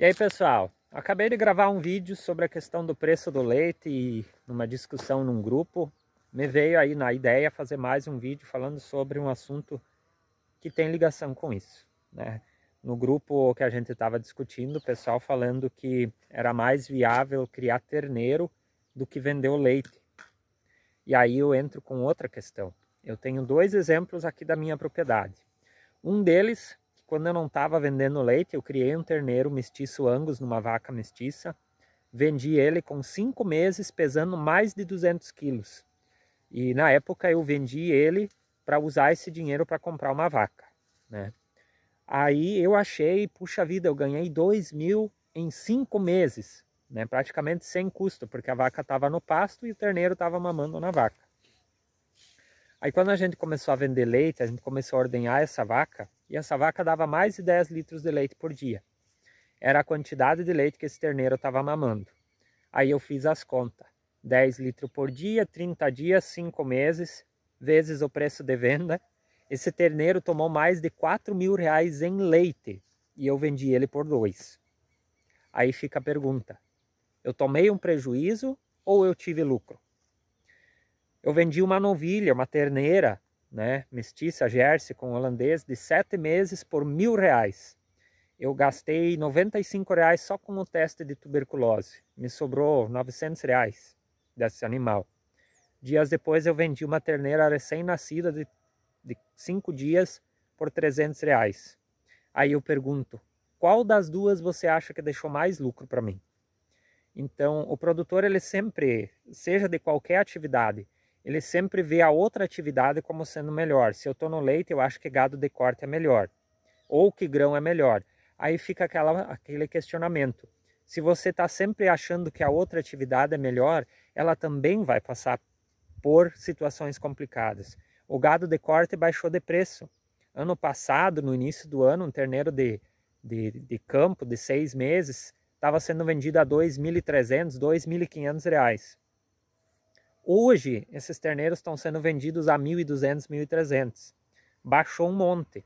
E aí pessoal, acabei de gravar um vídeo sobre a questão do preço do leite e numa discussão num grupo, me veio aí na ideia fazer mais um vídeo falando sobre um assunto que tem ligação com isso, né? No grupo que a gente estava discutindo, o pessoal falando que era mais viável criar terneiro do que vender o leite. E aí eu entro com outra questão. Eu tenho dois exemplos aqui da minha propriedade. Um deles quando eu não estava vendendo leite, eu criei um terneiro mestiço Angus numa vaca mestiça. Vendi ele com cinco meses, pesando mais de 200 quilos. E na época eu vendi ele para usar esse dinheiro para comprar uma vaca, né? Aí eu achei, puxa vida, eu ganhei 2 mil em cinco meses, né? praticamente sem custo, porque a vaca estava no pasto e o terneiro estava mamando na vaca. Aí quando a gente começou a vender leite, a gente começou a ordenhar essa vaca, e essa vaca dava mais de 10 litros de leite por dia. Era a quantidade de leite que esse terneiro estava mamando. Aí eu fiz as contas. 10 litros por dia, 30 dias, 5 meses, vezes o preço de venda. Esse terneiro tomou mais de 4 mil reais em leite e eu vendi ele por dois. Aí fica a pergunta: eu tomei um prejuízo ou eu tive lucro? Eu vendi uma novilha, uma terneira, né, mestiça, Jersey, com holandês, de sete meses por mil reais. Eu gastei 95 reais só com o teste de tuberculose. Me sobrou 900 reais desse animal. Dias depois eu vendi uma terneira recém-nascida de, de cinco dias por 300 reais. Aí eu pergunto, qual das duas você acha que deixou mais lucro para mim? Então, o produtor, ele sempre, seja de qualquer atividade, ele sempre vê a outra atividade como sendo melhor. Se eu estou no leite, eu acho que gado de corte é melhor, ou que grão é melhor. Aí fica aquela, aquele questionamento. Se você está sempre achando que a outra atividade é melhor, ela também vai passar por situações complicadas. O gado de corte baixou de preço. Ano passado, no início do ano, um terneiro de, de, de campo de seis meses estava sendo vendido a R$ 2.300, R$ 2.500. Hoje, esses terneiros estão sendo vendidos a 1.200, 1.300. Baixou um monte.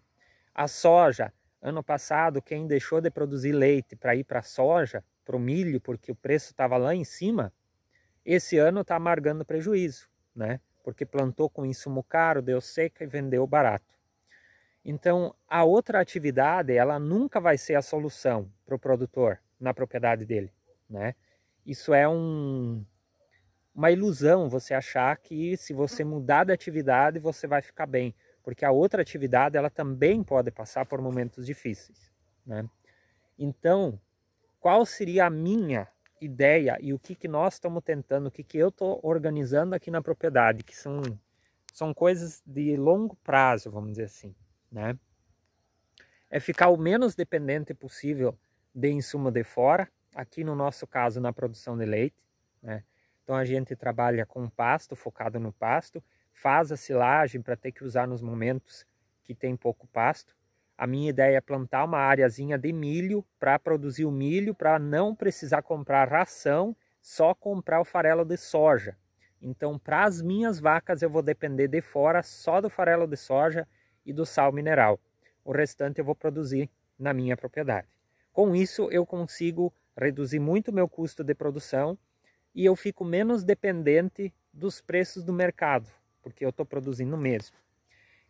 A soja, ano passado, quem deixou de produzir leite para ir para a soja, para o milho, porque o preço estava lá em cima, esse ano está amargando prejuízo, né? Porque plantou com insumo caro, deu seca e vendeu barato. Então, a outra atividade, ela nunca vai ser a solução para o produtor na propriedade dele, né? Isso é um, uma ilusão você achar que se você hum. mudar de atividade você vai ficar bem, porque a outra atividade ela também pode passar por momentos difíceis, né? Então, qual seria a minha ideia e o que, que nós estamos tentando, o que, que eu estou organizando aqui na propriedade, que são, são coisas de longo prazo, vamos dizer assim, né? É ficar o menos dependente possível de insumo de fora, aqui no nosso caso na produção de leite, né? Então a gente trabalha com pasto, focado no pasto, faz a silagem para ter que usar nos momentos que tem pouco pasto. A minha ideia é plantar uma areazinha de milho para produzir o milho, para não precisar comprar ração, só comprar o farelo de soja. Então, para as minhas vacas, eu vou depender de fora só do farelo de soja e do sal mineral. O restante eu vou produzir na minha propriedade. Com isso, eu consigo reduzir muito o meu custo de produção e eu fico menos dependente dos preços do mercado, porque eu estou produzindo mesmo.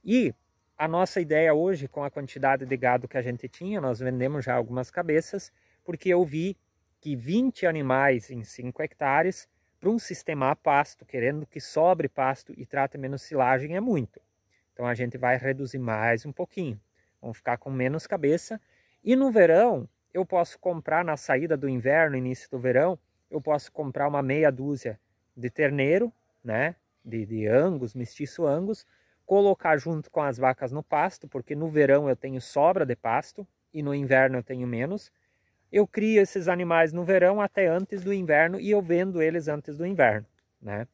E a nossa ideia hoje, com a quantidade de gado que a gente tinha, nós vendemos já algumas cabeças, porque eu vi que 20 animais em 5 hectares, para um sistema a pasto, querendo que sobre pasto e trate menos silagem, é muito. Então a gente vai reduzir mais um pouquinho, vamos ficar com menos cabeça. E no verão, eu posso comprar na saída do inverno, início do verão, eu posso comprar uma meia dúzia de terneiro, né? De, de angus, mestiço angus, colocar junto com as vacas no pasto, porque no verão eu tenho sobra de pasto e no inverno eu tenho menos. Eu crio esses animais no verão até antes do inverno e eu vendo eles antes do inverno, né?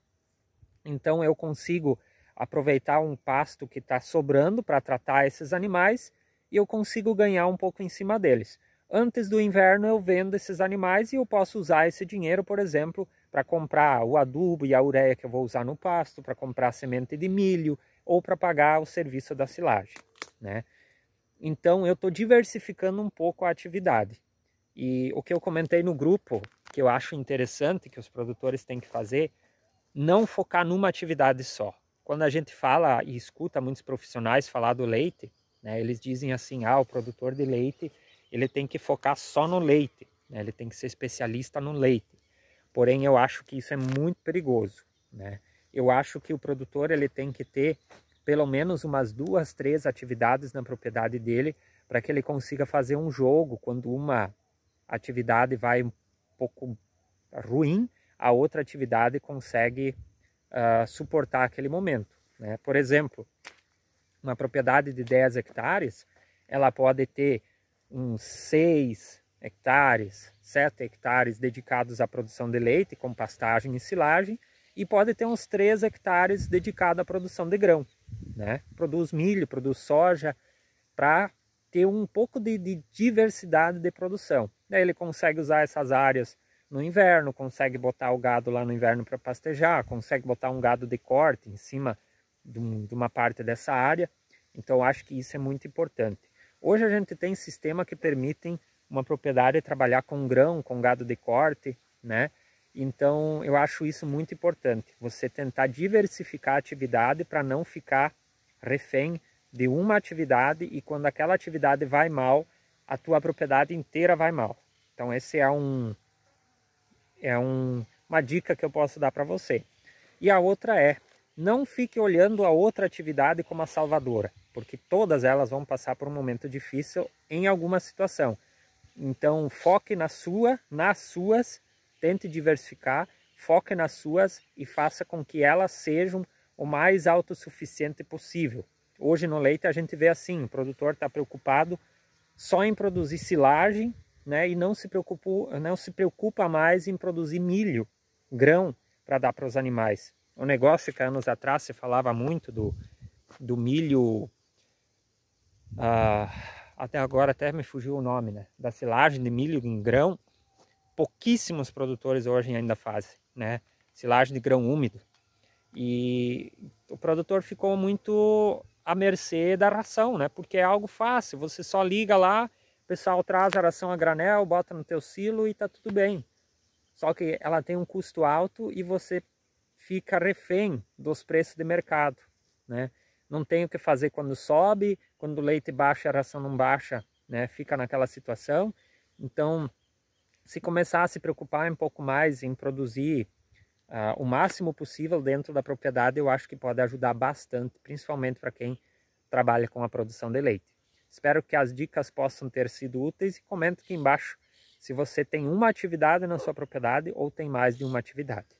Então eu consigo aproveitar um pasto que está sobrando para tratar esses animais e eu consigo ganhar um pouco em cima deles antes do inverno eu vendo esses animais e eu posso usar esse dinheiro, por exemplo, para comprar o adubo e a ureia que eu vou usar no pasto, para comprar semente de milho ou para pagar o serviço da silagem, né? Então eu estou diversificando um pouco a atividade. E o que eu comentei no grupo, que eu acho interessante que os produtores têm que fazer, não focar numa atividade só. Quando a gente fala e escuta muitos profissionais falar do leite, né, eles dizem assim, ah, o produtor de leite ele tem que focar só no leite, né? ele tem que ser especialista no leite. Porém, eu acho que isso é muito perigoso. Né? Eu acho que o produtor ele tem que ter pelo menos umas duas, três atividades na propriedade dele para que ele consiga fazer um jogo quando uma atividade vai um pouco ruim, a outra atividade consegue uh, suportar aquele momento. Né? Por exemplo, uma propriedade de 10 hectares, ela pode ter uns 6 hectares, 7 hectares dedicados à produção de leite com pastagem e silagem e pode ter uns 3 hectares dedicados à produção de grão. Né? Produz milho, produz soja, para ter um pouco de, de, diversidade de produção. Daí ele consegue usar essas áreas no inverno, consegue botar o gado lá no inverno para pastejar, consegue botar um gado de corte em cima de, um, de uma parte dessa área. Então acho que isso é muito importante. Hoje a gente tem sistema que permitem uma propriedade trabalhar com grão, com gado de corte, né? Então eu acho isso muito importante. Você tentar diversificar a atividade para não ficar refém de uma atividade e quando aquela atividade vai mal, a tua propriedade inteira vai mal. Então esse é um é um, uma dica que eu posso dar para você. E a outra é não fique olhando a outra atividade como a salvadora, porque todas elas vão passar por um momento difícil em alguma situação. Então foque na sua, nas suas, tente diversificar, foque nas suas e faça com que elas sejam o mais autossuficiente possível. Hoje no leite a gente vê assim, o produtor está preocupado só em produzir silagem né, e não se, preocupa, não se preocupa mais em produzir milho, grão para dar para os animais um negócio que anos atrás se falava muito do, do milho. Ah, até agora até me fugiu o nome, né? Da silagem de milho em grão. Pouquíssimos produtores hoje ainda fazem, né? Silagem de grão úmido. E o produtor ficou muito à mercê da ração, né? Porque é algo fácil, você só liga lá, o pessoal traz a ração a granel, bota no teu silo e tá tudo bem. Só que ela tem um custo alto e você fica refém dos preços de mercado, né? Não tem o que fazer quando sobe, quando o leite baixa, a ração não baixa, né? Fica naquela situação. Então, se começar a se preocupar um pouco mais em produzir uh, o máximo possível dentro da propriedade, eu acho que pode ajudar bastante, principalmente para quem trabalha com a produção de leite. Espero que as dicas possam ter sido úteis e comenta aqui embaixo se você tem uma atividade na sua propriedade ou tem mais de uma atividade.